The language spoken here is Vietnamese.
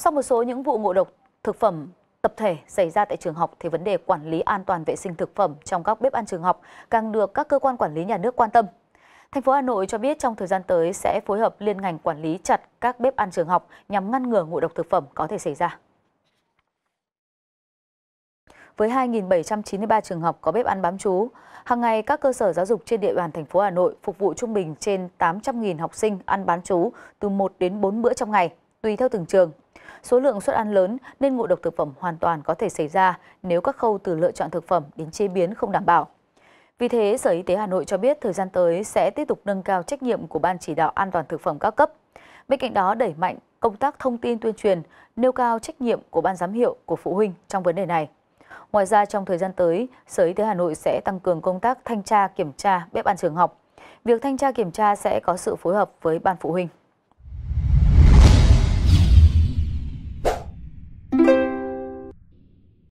Sau một số những vụ ngộ độc thực phẩm tập thể xảy ra tại trường học thì vấn đề quản lý an toàn vệ sinh thực phẩm trong các bếp ăn trường học càng được các cơ quan quản lý nhà nước quan tâm. Thành phố Hà Nội cho biết trong thời gian tới sẽ phối hợp liên ngành quản lý chặt các bếp ăn trường học nhằm ngăn ngừa ngộ độc thực phẩm có thể xảy ra. Với 2.793 trường học có bếp ăn bám trú, hàng ngày các cơ sở giáo dục trên địa bàn thành phố Hà Nội phục vụ trung bình trên 800.000 học sinh ăn bán trú từ 1 đến 4 bữa trong ngày, tùy theo từng trường số lượng suất ăn lớn nên ngộ độc thực phẩm hoàn toàn có thể xảy ra nếu các khâu từ lựa chọn thực phẩm đến chế biến không đảm bảo. Vì thế, Sở Y tế Hà Nội cho biết thời gian tới sẽ tiếp tục nâng cao trách nhiệm của Ban chỉ đạo an toàn thực phẩm các cấp. Bên cạnh đó, đẩy mạnh công tác thông tin tuyên truyền, nêu cao trách nhiệm của Ban giám hiệu của phụ huynh trong vấn đề này. Ngoài ra, trong thời gian tới, Sở Y tế Hà Nội sẽ tăng cường công tác thanh tra, kiểm tra bếp ăn trường học. Việc thanh tra kiểm tra sẽ có sự phối hợp với ban phụ huynh.